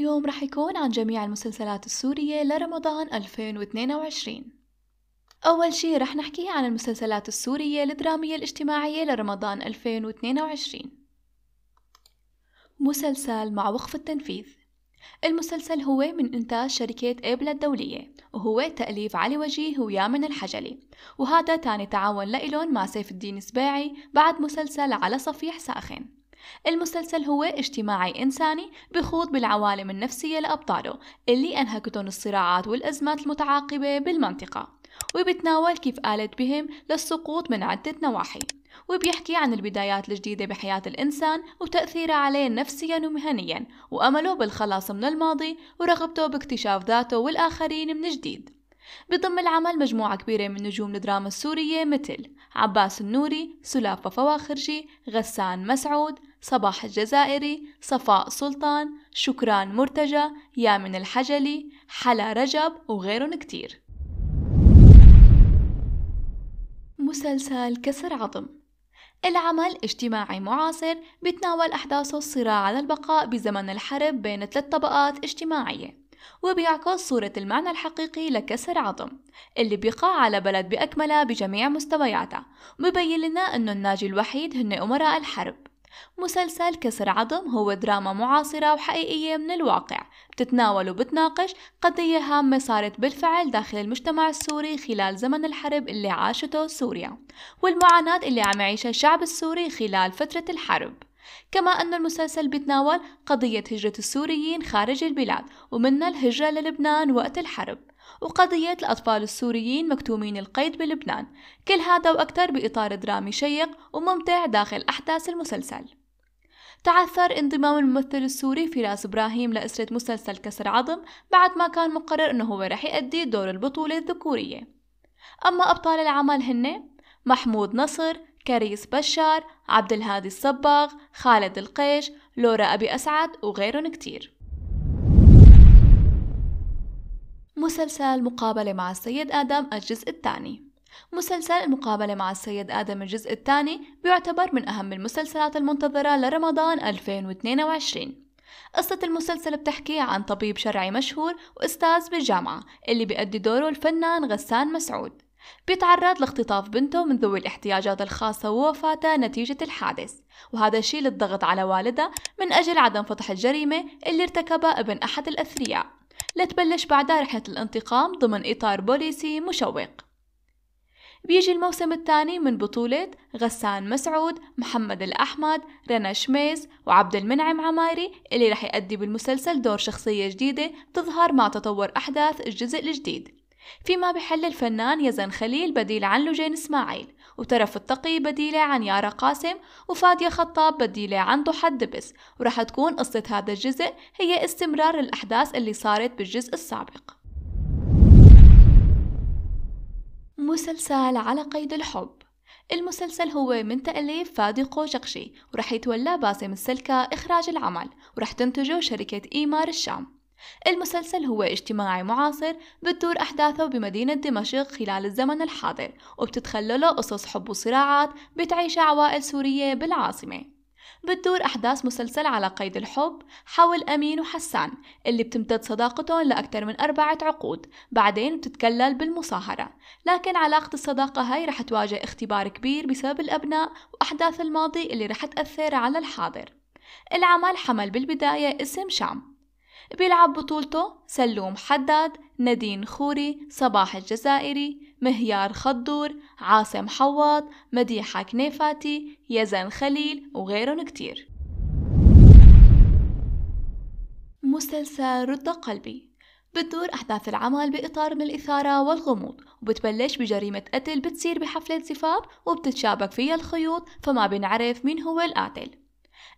اليوم راح يكون عن جميع المسلسلات السورية لرمضان 2022 أول شي راح نحكي عن المسلسلات السورية الدرامية الاجتماعية لرمضان 2022 مسلسل مع وقف التنفيذ المسلسل هو من إنتاج شركة إيبلا الدولية وهو تأليف علي وجيه ويامن الحجلي وهذا تاني تعاون لإلون مع سيف الدين سباعي بعد مسلسل على صفيح ساخن المسلسل هو اجتماعي إنساني بخوض بالعوالم النفسية لأبطاله اللي أنهكتهم الصراعات والأزمات المتعاقبة بالمنطقة وبتناول كيف آلت بهم للسقوط من عدة نواحي وبيحكي عن البدايات الجديدة بحياة الإنسان وتأثيرها عليه نفسيا ومهنيا وأمله بالخلاص من الماضي ورغبته باكتشاف ذاته والآخرين من جديد بضم العمل مجموعة كبيرة من نجوم الدراما السورية مثل عباس النوري، سلافة فواخرجي، غسان مسعود، صباح الجزائري صفاء سلطان شكران مرتجى يامن الحجلي حلا رجب وغيرهم كتير مسلسل كسر عظم العمل اجتماعي معاصر بتناول أحداثه الصراع على البقاء بزمن الحرب بين ثلاث طبقات اجتماعية وبيعكس صورة المعنى الحقيقي لكسر عظم اللي بيقع على بلد بأكملها بجميع مستوياتها وبيبين لنا أنه الناجي الوحيد هن أمراء الحرب مسلسل كسر عظم هو دراما معاصرة وحقيقية من الواقع بتتناول وبتناقش قضية هامة صارت بالفعل داخل المجتمع السوري خلال زمن الحرب اللي عاشته سوريا والمعاناة اللي عم يعيشها الشعب السوري خلال فترة الحرب كما أن المسلسل بيتناول قضية هجرة السوريين خارج البلاد ومنها الهجرة للبنان وقت الحرب وقضية الأطفال السوريين مكتومين القيد بلبنان كل هذا وأكثر بإطار درامي شيق وممتع داخل أحداث المسلسل تعثر انضمام الممثل السوري فراس إبراهيم لأسرة مسلسل كسر عظم بعد ما كان مقرر أنه هو رح يأدي دور البطولة الذكورية أما أبطال العمل هن محمود نصر كريس بشار عبد الهادي الصباغ خالد القيش لورا أبي أسعد وغيرهم كتير مسلسل مقابلة مع السيد آدم الجزء الثاني مسلسل المقابلة مع السيد آدم الجزء الثاني بيعتبر من أهم المسلسلات المنتظرة لرمضان 2022 قصة المسلسل بتحكي عن طبيب شرعي مشهور وأستاذ بالجامعة اللي بيأدي دوره الفنان غسان مسعود بيتعرض لاختطاف بنته من ذوي الاحتياجات الخاصة ووفاتها نتيجة الحادث وهذا الشيء للضغط على والدها من أجل عدم فتح الجريمة اللي ارتكبها ابن أحد الأثرياء لتبلش بعدها رحلة الانتقام ضمن إطار بوليسي مشوق بيجي الموسم الثاني من بطولة غسان مسعود، محمد الأحمد، رنا شميس وعبد المنعم عماري اللي رح يأدي بالمسلسل دور شخصية جديدة تظهر مع تطور أحداث الجزء الجديد فيما بحل الفنان يزن خليل بديل عن لجين إسماعيل وترف التقي بديلة عن يارا قاسم وفادية خطاب بديلة عن ضحى الدبس ورح تكون قصة هذا الجزء هي استمرار الأحداث اللي صارت بالجزء السابق مسلسل على قيد الحب المسلسل هو من تأليف فادي قوشقشي ورح يتولى باسم السلكة إخراج العمل ورح تنتجه شركة إيمار الشام المسلسل هو اجتماعي معاصر بتدور أحداثه بمدينة دمشق خلال الزمن الحاضر وبتتخلله قصص حب وصراعات بتعيشها عوائل سورية بالعاصمة بتدور أحداث مسلسل على قيد الحب حول أمين وحسان اللي بتمتد صداقتهم لأكثر من أربعة عقود بعدين بتتكلل بالمصاهرة لكن علاقة الصداقة هاي رح تواجه اختبار كبير بسبب الأبناء وأحداث الماضي اللي رح تأثر على الحاضر العمل حمل بالبداية اسم شام بيلعب بطولته سلوم حداد نادين خوري صباح الجزائري مهيار خضور عاصم حواط مديحة كنيفاتي يزن خليل وغيرهم كتير مسلسل رد قلبي بتدور أحداث العمل بإطار من الإثارة والغموض وبتبلش بجريمة قتل بتصير بحفلة زفاف وبتتشابك فيها الخيوط فما بنعرف مين هو القاتل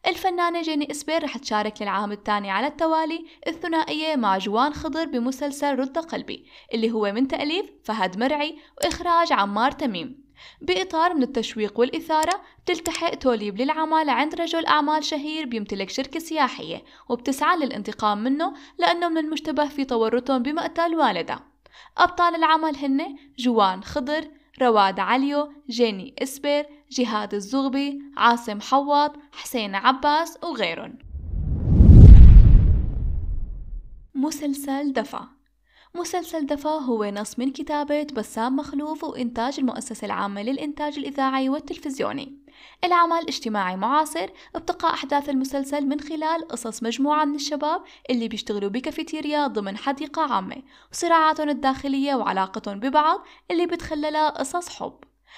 الفنانة جيني إسبير رح تشارك للعام الثاني على التوالي الثنائية مع جوان خضر بمسلسل رد قلبي اللي هو من تأليف فهد مرعي وإخراج عمار تميم بإطار من التشويق والإثارة بتلتحق توليب للعمالة عند رجل أعمال شهير بيمتلك شركة سياحية وبتسعى للانتقام منه لأنه من المشتبه في تورطهم بمقتل والده أبطال العمل هن جوان خضر رواد عليو جاني إسبر جهاد الزغبي عاصم حواط حسين عباس وغيرهم مسلسل دفع مسلسل دفا هو نص من كتابة بسام مخلوف وإنتاج المؤسسة العامة للإنتاج الإذاعي والتلفزيوني العمل اجتماعي معاصر ابتقاء أحداث المسلسل من خلال قصص مجموعة من الشباب اللي بيشتغلوا بكافيتيريا ضمن حديقة عامة وصراعاتهم الداخلية وعلاقتهم ببعض اللي بتخللها قصص حب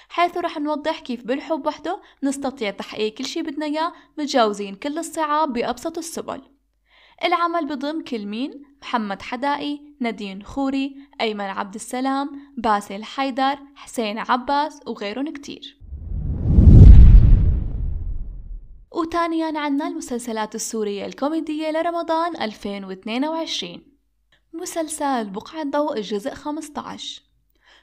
حيث رح نوضح كيف بالحب وحده نستطيع تحقيق كل شي بدنا إياه متجاوزين كل الصعاب بأبسط السبل العمل بضم كل مين؟ محمد حدائي نادين خوري أيمن عبد السلام باسل حيدر حسين عباس وغيرهم كتير وثانيا عنا المسلسلات السورية الكوميدية لرمضان 2022 مسلسل بقعة ضوء الجزء 15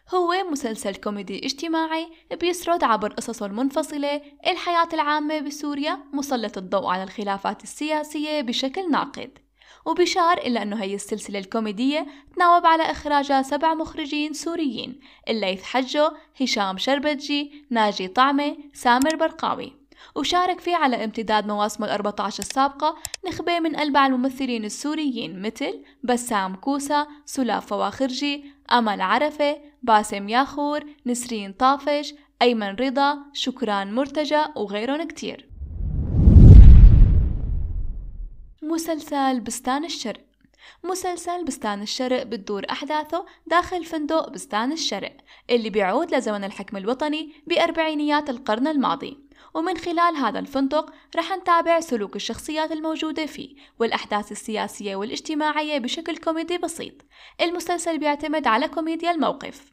هو مسلسل كوميدي اجتماعي بيسرد عبر قصصه المنفصلة الحياة العامة بسوريا مسلط الضوء على الخلافات السياسية بشكل ناقد وبشار إلا أنه هي السلسلة الكوميدية تناوب على إخراجها سبع مخرجين سوريين الليث حجو، هشام شربتجي، ناجي طعمة، سامر برقاوي وشارك فيه على امتداد مواسمه ال 14 السابقة نخبة من ألبع الممثلين السوريين مثل بسام كوسا سلاف فواخرجي أمل عرفة باسم ياخور نسرين طافش أيمن رضا شكران مرتجى وغيرهم كتير مسلسل بستان الشرق مسلسل بستان الشرق بتدور أحداثه داخل فندق بستان الشرق اللي بيعود لزمن الحكم الوطني بأربعينيات القرن الماضي ومن خلال هذا الفندق رح نتابع سلوك الشخصيات الموجودة فيه والأحداث السياسية والاجتماعية بشكل كوميدي بسيط المسلسل بيعتمد على كوميديا الموقف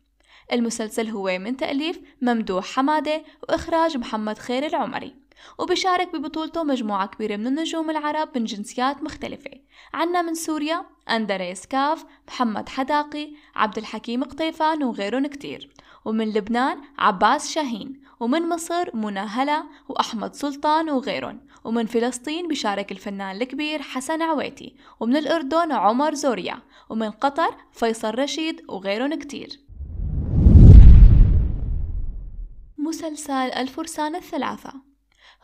المسلسل هو من تأليف ممدوح حمادة وإخراج محمد خير العمري وبشارك ببطولته مجموعة كبيرة من النجوم العرب من جنسيات مختلفة عنا من سوريا أندريس كاف محمد حداقي عبد الحكيم قطيفان وغيرهم كتير ومن لبنان عباس شاهين ومن مصر منى هلا وأحمد سلطان وغيرهم ومن فلسطين بشارك الفنان الكبير حسن عويتي ومن الأردن عمر زوريا ومن قطر فيصل رشيد وغيرهم كتير مسلسل الفرسان الثلاثة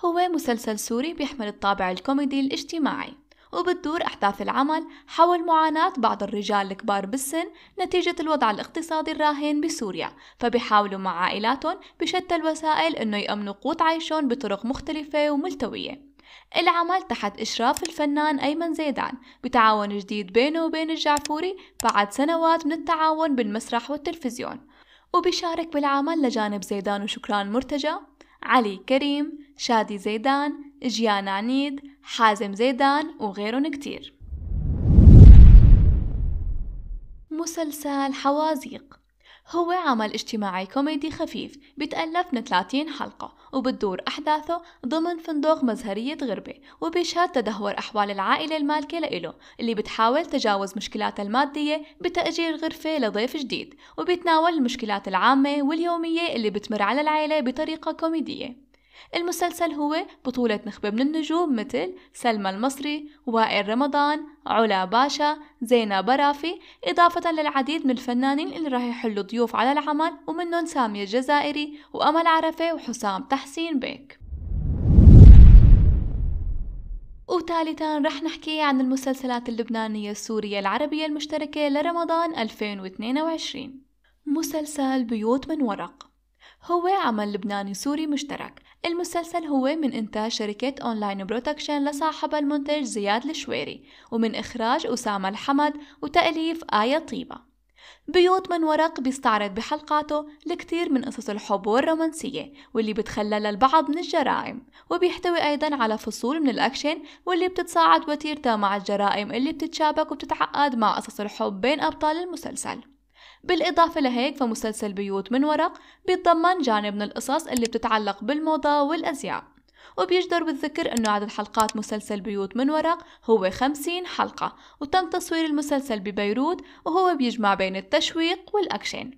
هو مسلسل سوري بيحمل الطابع الكوميدي الاجتماعي وبتدور أحداث العمل حول معاناة بعض الرجال الكبار بالسن نتيجة الوضع الاقتصادي الراهن بسوريا فبيحاولوا مع عائلاتهم بشتى الوسائل أنه يأمنوا قوت عيشهم بطرق مختلفة وملتوية العمل تحت إشراف الفنان أيمن زيدان بتعاون جديد بينه وبين الجعفوري بعد سنوات من التعاون بالمسرح والتلفزيون وبيشارك بالعمل لجانب زيدان وشكران مرتجى علي كريم شادي زيدان جيان عنيد حازم زيدان وغيرهم كتير مسلسل حوازيق هو عمل اجتماعي كوميدي خفيف بيتألف من 30 حلقة وبتدور أحداثه ضمن فندق مزهرية غربة وبيشهد تدهور أحوال العائلة المالكة لإله اللي بتحاول تجاوز مشكلاتها المادية بتأجير غرفة لضيف جديد وبيتناول المشكلات العامة واليومية اللي بتمر على العائلة بطريقة كوميدية المسلسل هو بطولة نخبة من النجوم مثل سلمى المصري وائل رمضان علا باشا زينب برافي إضافة للعديد من الفنانين اللي راح يحلوا ضيوف على العمل ومنهم سامية الجزائري وأمل عرفة وحسام تحسين بيك وثالثا رح نحكي عن المسلسلات اللبنانية السورية العربية المشتركة لرمضان 2022 مسلسل بيوت من ورق هو عمل لبناني سوري مشترك المسلسل هو من إنتاج شركة أونلاين بروتكشن لصاحب المنتج زياد الشويري ومن إخراج أسامة الحمد وتأليف آية طيبة بيوت من ورق بيستعرض بحلقاته الكثير من قصص الحب والرومانسية واللي بتخللها البعض من الجرائم وبيحتوي أيضا على فصول من الأكشن واللي بتتصاعد وتيرتها مع الجرائم اللي بتتشابك وبتتعقد مع قصص الحب بين أبطال المسلسل بالإضافة لهيك فمسلسل بيوت من ورق بيتضمن جانب من القصص اللي بتتعلق بالموضة والأزياء وبيجدر بالذكر أنه عدد حلقات مسلسل بيوت من ورق هو 50 حلقة وتم تصوير المسلسل ببيروت وهو بيجمع بين التشويق والأكشن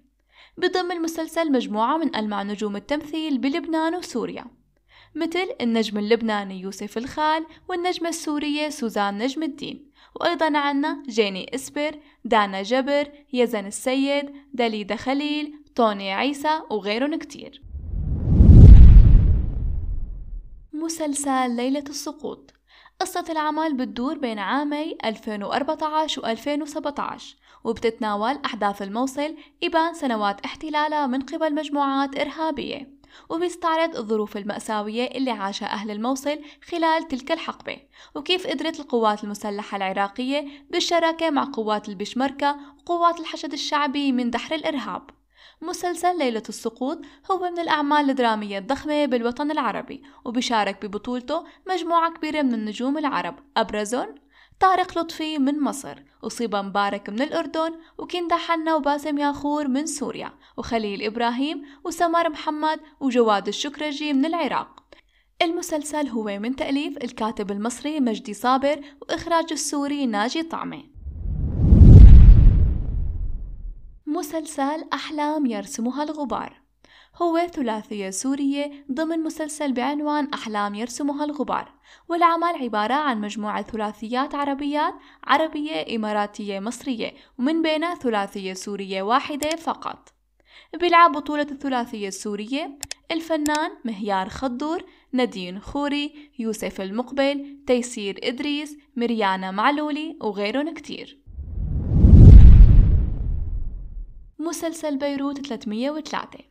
بضم المسلسل مجموعة من ألمع نجوم التمثيل بلبنان وسوريا مثل النجم اللبناني يوسف الخال والنجمة السورية سوزان نجم الدين وأيضا عنا جيني إسبر دانا جبر يزن السيد دليدة خليل طوني عيسى وغيرهم كتير مسلسل ليلة السقوط قصة العمل بتدور بين عامي 2014 و 2017 وبتتناول أحداث الموصل إبان سنوات احتلالها من قبل مجموعات إرهابية وبيستعرض الظروف المأساوية اللي عاشها أهل الموصل خلال تلك الحقبة وكيف قدرت القوات المسلحة العراقية بالشراكة مع قوات البشمركة وقوات الحشد الشعبي من دحر الإرهاب مسلسل ليلة السقوط هو من الأعمال الدرامية الضخمة بالوطن العربي وبشارك ببطولته مجموعة كبيرة من النجوم العرب أبرزهم طارق لطفي من مصر أصيب مبارك من الأردن وكندا حنا وباسم ياخور من سوريا وخليل إبراهيم وسمار محمد وجواد الشكرجي من العراق المسلسل هو من تأليف الكاتب المصري مجدي صابر وإخراج السوري ناجي طعمه مسلسل أحلام يرسمها الغبار هو ثلاثية سورية ضمن مسلسل بعنوان أحلام يرسمها الغبار والعمل عبارة عن مجموعة ثلاثيات عربيات عربية إماراتية مصرية ومن بينها ثلاثية سورية واحدة فقط بيلعب بطولة الثلاثية السورية الفنان مهيار خضور نادين خوري يوسف المقبل تيسير إدريس مريانا معلولي وغيرهم كتير مسلسل بيروت 303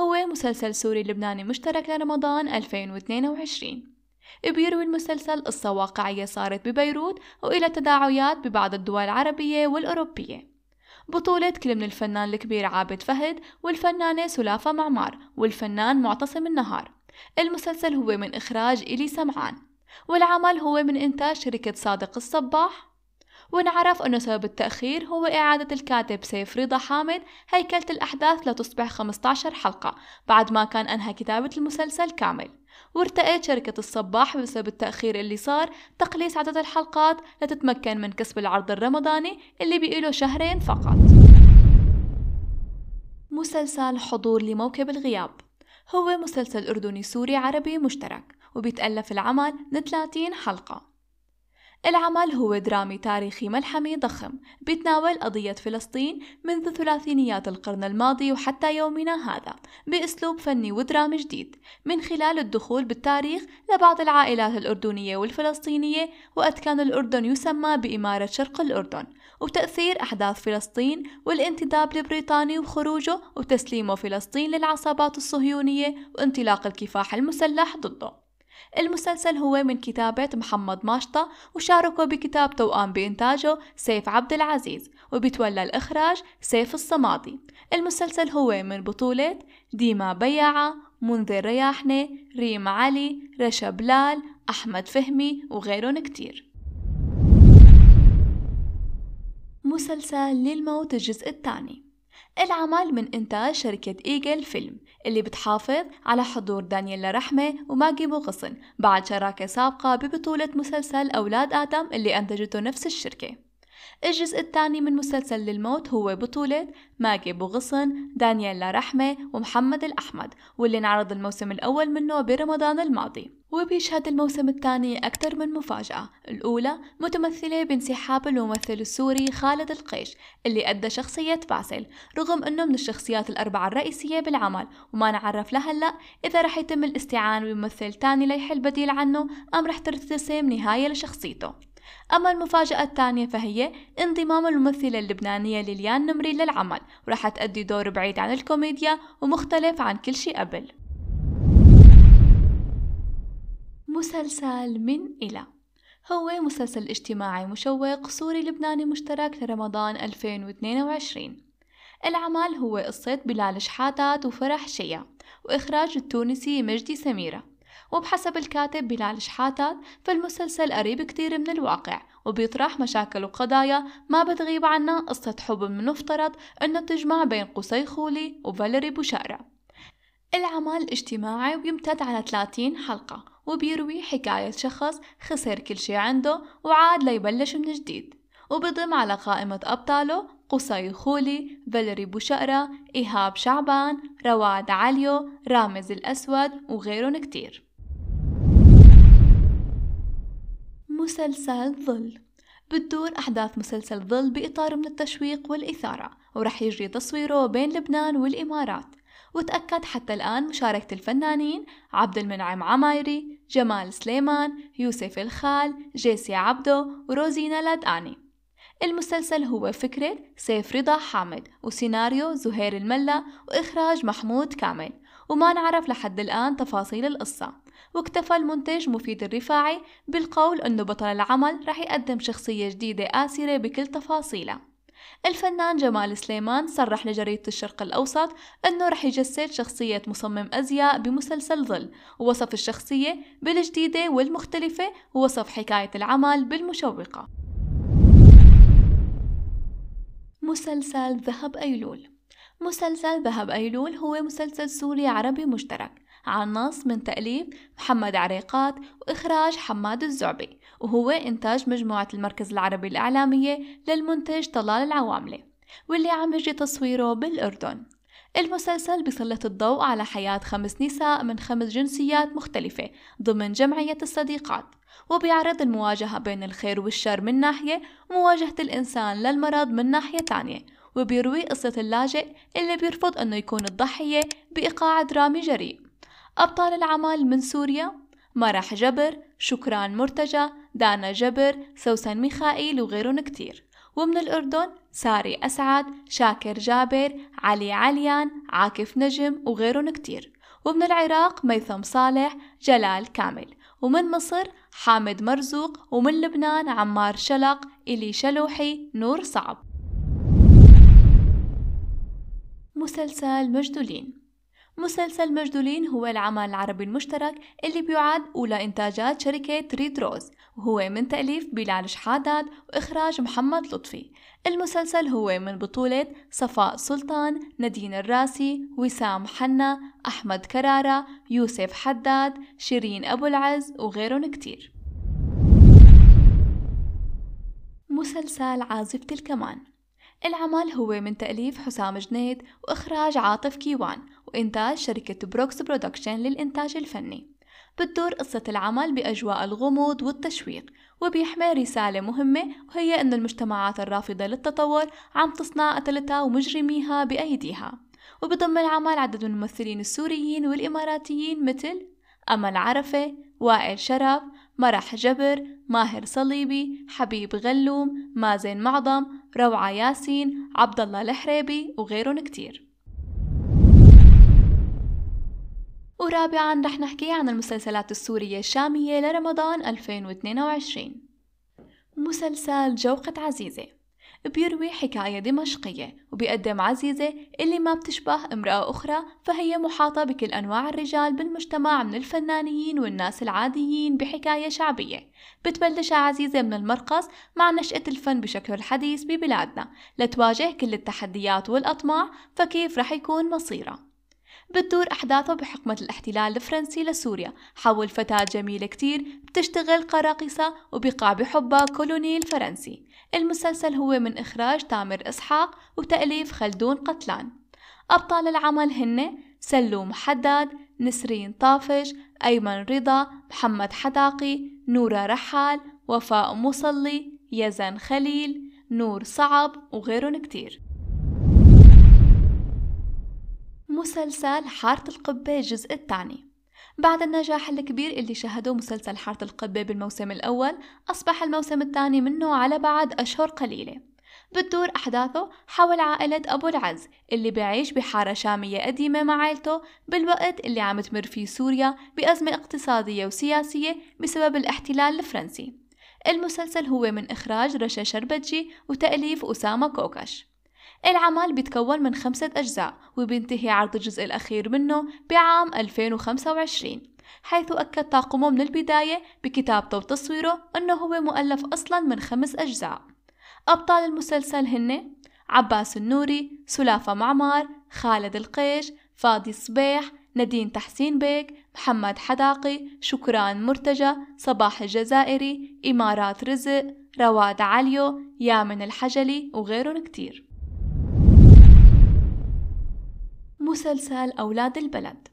هو مسلسل سوري لبناني مشترك لرمضان 2022 بيروي المسلسل قصة واقعية صارت ببيروت وإلى تداعيات ببعض الدول العربية والأوروبية بطولة كل من الفنان الكبير عابد فهد والفنانة سلافة معمار والفنان معتصم النهار المسلسل هو من إخراج إلي سمعان والعمل هو من إنتاج شركة صادق الصباح ونعرف أن سبب التأخير هو إعادة الكاتب سيف رضا حامد هيكلة الأحداث لتصبح 15 حلقة بعد ما كان أنهى كتابة المسلسل كامل وارتأت شركة الصباح بسبب التأخير اللي صار تقليص عدد الحلقات لتتمكن من كسب العرض الرمضاني اللي بيقيله شهرين فقط مسلسل حضور لموكب الغياب هو مسلسل أردني سوري عربي مشترك وبيتألف العمل من 30 حلقة العمل هو درامي تاريخي ملحمي ضخم بيتناول قضية فلسطين منذ ثلاثينيات القرن الماضي وحتى يومنا هذا بأسلوب فني ودرامي جديد من خلال الدخول بالتاريخ لبعض العائلات الأردنية والفلسطينية وقت كان الأردن يسمى بإمارة شرق الأردن وتأثير أحداث فلسطين والانتداب البريطاني وخروجه وتسليمه فلسطين للعصابات الصهيونية وانطلاق الكفاح المسلح ضده المسلسل هو من كتابة محمد ماشطة وشاركه بكتاب توأم بإنتاجه سيف عبد العزيز وبيتولى الإخراج سيف الصمادي المسلسل هو من بطولة ديما بياعة منذر رياحنة ريم علي رشا بلال أحمد فهمي وغيرهم كتير مسلسل للموت الجزء الثاني العمل من إنتاج شركة إيجل فيلم اللي بتحافظ على حضور دانييلا رحمة وماجي مغصن بعد شراكة سابقة ببطولة مسلسل أولاد آدم اللي أنتجته نفس الشركة الجزء الثاني من مسلسل للموت هو بطولة ماجي بوغصن دانييلا رحمة ومحمد الأحمد واللي انعرض الموسم الأول منه برمضان الماضي وبيشهد الموسم الثاني أكثر من مفاجأة الأولى متمثلة بانسحاب الممثل السوري خالد القيش اللي أدى شخصية باسل رغم أنه من الشخصيات الأربعة الرئيسية بالعمل وما نعرف لهلأ إذا رح يتم الاستعانة بممثل تاني ليحل بديل عنه أم رح ترتسم نهاية لشخصيته أما المفاجأة الثانية فهي انضمام الممثلة اللبنانية ليليان نمري للعمل وراح تأدي دور بعيد عن الكوميديا ومختلف عن كل شيء قبل مسلسل من إلى هو مسلسل اجتماعي مشوق سوري لبناني مشترك لرمضان 2022 العمل هو قصة بلال شحاتات وفرح شيا وإخراج التونسي مجدي سميرة وبحسب الكاتب بلال شحاتات فالمسلسل قريب كتير من الواقع وبيطرح مشاكل وقضايا ما بتغيب عنا قصة حب منفترض أنه بتجمع بين قصي خولي وفاليري بوشارة العمل اجتماعي ويمتد على 30 حلقة وبيروي حكاية شخص خسر كل شي عنده وعاد ليبلش من جديد وبضم على قائمة أبطاله قصي خولي، فاليري بوشقرة، إيهاب شعبان، رواد عليو، رامز الأسود وغيرهم كتير مسلسل ظل بتدور أحداث مسلسل ظل بإطار من التشويق والإثارة ورح يجري تصويره بين لبنان والإمارات وتأكد حتى الآن مشاركة الفنانين عبد المنعم عمايري جمال سليمان يوسف الخال جيسي عبدو وروزينا لادقاني المسلسل هو فكرة سيف رضا حامد وسيناريو زهير الملا وإخراج محمود كامل وما نعرف لحد الآن تفاصيل القصة واكتفى المنتج مفيد الرفاعي بالقول أنه بطل العمل رح يقدم شخصية جديدة آسرة بكل تفاصيله الفنان جمال سليمان صرح لجريدة الشرق الأوسط أنه رح يجسد شخصية مصمم أزياء بمسلسل ظل ووصف الشخصية بالجديدة والمختلفة ووصف حكاية العمل بالمشوقة مسلسل ذهب أيلول مسلسل ذهب أيلول هو مسلسل سوري عربي مشترك عن نص من تأليف محمد عريقات وإخراج حماد الزعبي وهو إنتاج مجموعة المركز العربي الإعلامية للمنتج طلال العواملة واللي عم يجي تصويره بالأردن المسلسل بيسلط الضوء على حياة خمس نساء من خمس جنسيات مختلفة ضمن جمعية الصديقات وبيعرض المواجهة بين الخير والشر من ناحية ومواجهة الإنسان للمرض من ناحية تانية وبيروي قصة اللاجئ اللي بيرفض أنه يكون الضحية بإيقاع درامي جريء أبطال العمل من سوريا مرح جبر شكران مرتجى دانا جبر سوسن ميخائيل وغيرهم كتير ومن الأردن ساري أسعد شاكر جابر علي عليان عاكف نجم وغيرهم كتير ومن العراق ميثم صالح جلال كامل ومن مصر حامد مرزوق ومن لبنان عمار شلق إلي شلوحي نور صعب مسلسل مجدولين مسلسل مجدولين هو العمل العربي المشترك اللي بيعد أولى إنتاجات شركة ريد روز وهو من تأليف بلال شحادات وإخراج محمد لطفي المسلسل هو من بطولة صفاء سلطان نادين الراسي وسام حنا أحمد كرارة يوسف حداد شيرين أبو العز وغيرهم كتير مسلسل عازفة الكمان العمل هو من تأليف حسام جنيد وإخراج عاطف كيوان وإنتاج شركة بروكس برودكشن للإنتاج الفني بتدور قصة العمل بأجواء الغموض والتشويق وبيحمل رسالة مهمة وهي أن المجتمعات الرافضة للتطور عم تصنع قتلتها ومجرميها بأيديها وبضم العمل عدد من الممثلين السوريين والإماراتيين مثل أمل عرفة، وائل شرف، مرح جبر، ماهر صليبي، حبيب غلوم، مازن معظم، روعة ياسين، عبد الله الحريبي وغيرهم كتير ورابعا رح نحكي عن المسلسلات السورية الشامية لرمضان 2022 مسلسل جوقة عزيزة بيروي حكاية دمشقية وبيقدم عزيزة اللي ما بتشبه امرأة أخرى فهي محاطة بكل أنواع الرجال بالمجتمع من الفنانين والناس العاديين بحكاية شعبية بتبلش عزيزة من المرقص مع نشأة الفن بشكله الحديث ببلادنا لتواجه كل التحديات والأطماع فكيف رح يكون مصيرها بتدور أحداثه بحقمة الاحتلال الفرنسي لسوريا حول فتاة جميلة كتير بتشتغل قراقصة وبقع بحبها كولونيل فرنسي المسلسل هو من إخراج تامر إسحاق وتأليف خلدون قتلان أبطال العمل هن سلوم حداد نسرين طافش أيمن رضا محمد حداقي نورة رحال وفاء مصلي يزن خليل نور صعب وغيرهم كتير مسلسل حارة القبة الجزء الثاني بعد النجاح الكبير اللي شهده مسلسل حارة القبة بالموسم الأول أصبح الموسم الثاني منه على بعد أشهر قليلة بتدور أحداثه حول عائلة أبو العز اللي بيعيش بحارة شامية قديمة مع عائلته بالوقت اللي عم تمر فيه سوريا بأزمة اقتصادية وسياسية بسبب الاحتلال الفرنسي المسلسل هو من إخراج رشا شربتجي وتأليف أسامة كوكش العمل بيتكون من خمسة أجزاء وبينتهي عرض الجزء الأخير منه بعام 2025 حيث أكد طاقمه من البداية بكتابته وتصويره أنه هو مؤلف أصلا من خمس أجزاء أبطال المسلسل هن عباس النوري سلافة معمار خالد القيش فاضي صبيح ندين تحسين بيك محمد حداقي شكران مرتجى صباح الجزائري إمارات رزق رواد عليو يامن الحجلي وغيرهم كتير مسلسل أولاد البلد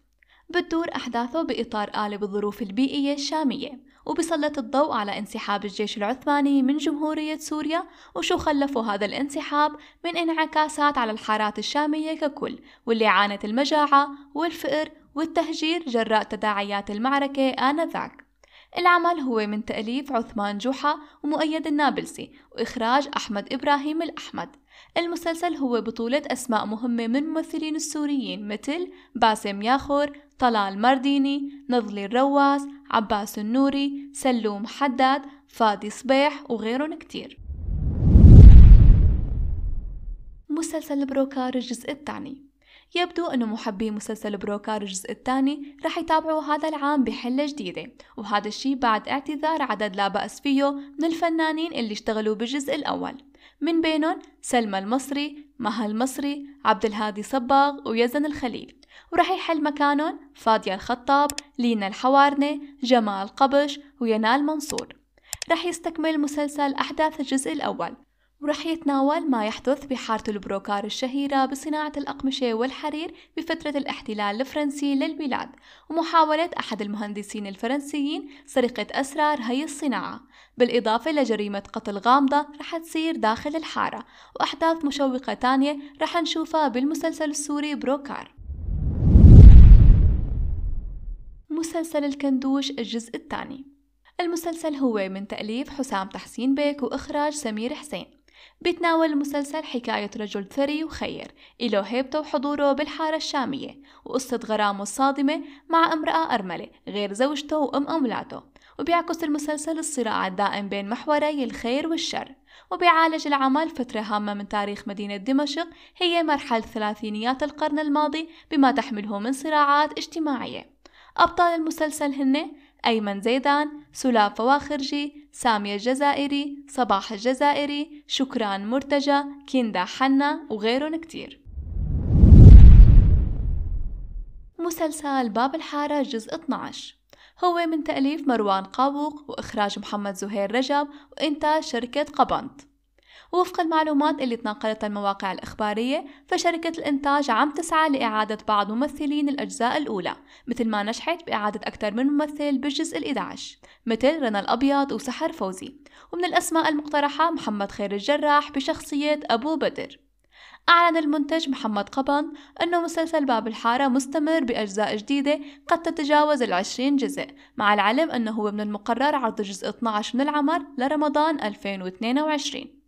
بتدور أحداثه بإطار قالب الظروف البيئية الشامية وبسلط الضوء على انسحاب الجيش العثماني من جمهورية سوريا وشو خلفوا هذا الانسحاب من انعكاسات على الحارات الشامية ككل واللي عانت المجاعة والفقر والتهجير جراء تداعيات المعركة آنذاك العمل هو من تأليف عثمان جحا ومؤيد النابلسي وإخراج أحمد إبراهيم الأحمد المسلسل هو بطولة أسماء مهمة من ممثلين السوريين مثل باسم ياخور، طلال مرديني، نظلي الرواس، عباس النوري، سلوم حداد، فادي صبيح وغيرهم كتير مسلسل بروكار الجزء الثاني يبدو أن محبي مسلسل بروكار الجزء الثاني رح يتابعوا هذا العام بحلة جديدة وهذا الشي بعد اعتذار عدد لا بأس فيه من الفنانين اللي اشتغلوا بالجزء الأول من بينهم سلمى المصري مها المصري عبد الهادي صباغ ويزن الخليل ورح يحل مكانهم فاضية الخطاب لينا الحوارنة جمال قبش وينال منصور رح يستكمل مسلسل أحداث الجزء الأول ورح يتناول ما يحدث بحارة البروكار الشهيرة بصناعة الأقمشة والحرير بفترة الاحتلال الفرنسي للبلاد ومحاولة أحد المهندسين الفرنسيين سرقة أسرار هي الصناعة بالإضافة لجريمة قتل غامضة رح تصير داخل الحارة وأحداث مشوقة تانية رح نشوفها بالمسلسل السوري بروكار مسلسل الكندوش الجزء الثاني المسلسل هو من تأليف حسام تحسين بيك وإخراج سمير حسين بيتناول المسلسل حكاية رجل ثري وخير إله هيبته وحضوره بالحارة الشامية وقصة غرامه الصادمة مع امرأة أرملة غير زوجته وأم أملاته وبيعكس المسلسل الصراع الدائم بين محوري الخير والشر وبيعالج العمل فترة هامة من تاريخ مدينة دمشق هي مرحلة ثلاثينيات القرن الماضي بما تحمله من صراعات اجتماعية أبطال المسلسل هن أيمن زيدان سلافة فواخرجي سامية الجزائري صباح الجزائري شكران مرتجى كندا حنا وغيرهم كتير مسلسل باب الحارة جزء 12 هو من تأليف مروان قابوق وإخراج محمد زهير رجب وإنتاج شركة قبنط ووفق المعلومات اللي تناقلتها المواقع الإخبارية فشركة الإنتاج عم تسعى لإعادة بعض ممثلين الأجزاء الأولى مثل ما نجحت بإعادة أكثر من ممثل بالجزء ال11 مثل رنا الأبيض وسحر فوزي ومن الأسماء المقترحة محمد خير الجراح بشخصية أبو بدر أعلن المنتج محمد قبن أنه مسلسل باب الحارة مستمر بأجزاء جديدة قد تتجاوز العشرين جزء مع العلم أنه من المقرر عرض جزء 12 من العمل لرمضان 2022